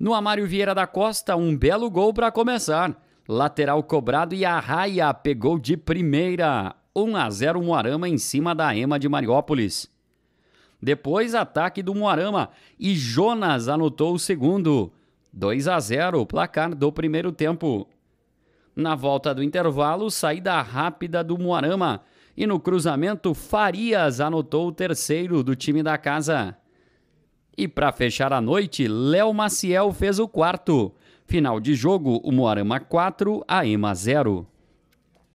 No Amário Vieira da Costa, um belo gol para começar. Lateral cobrado e a raia pegou de primeira. 1 a 0 Moarama em cima da Ema de Mariópolis. Depois, ataque do Moarama e Jonas anotou o segundo. 2 a 0, placar do primeiro tempo. Na volta do intervalo, saída rápida do Moarama e no cruzamento, Farias anotou o terceiro do time da casa. E para fechar a noite, Léo Maciel fez o quarto. Final de jogo, o Moarama 4, a EMA 0.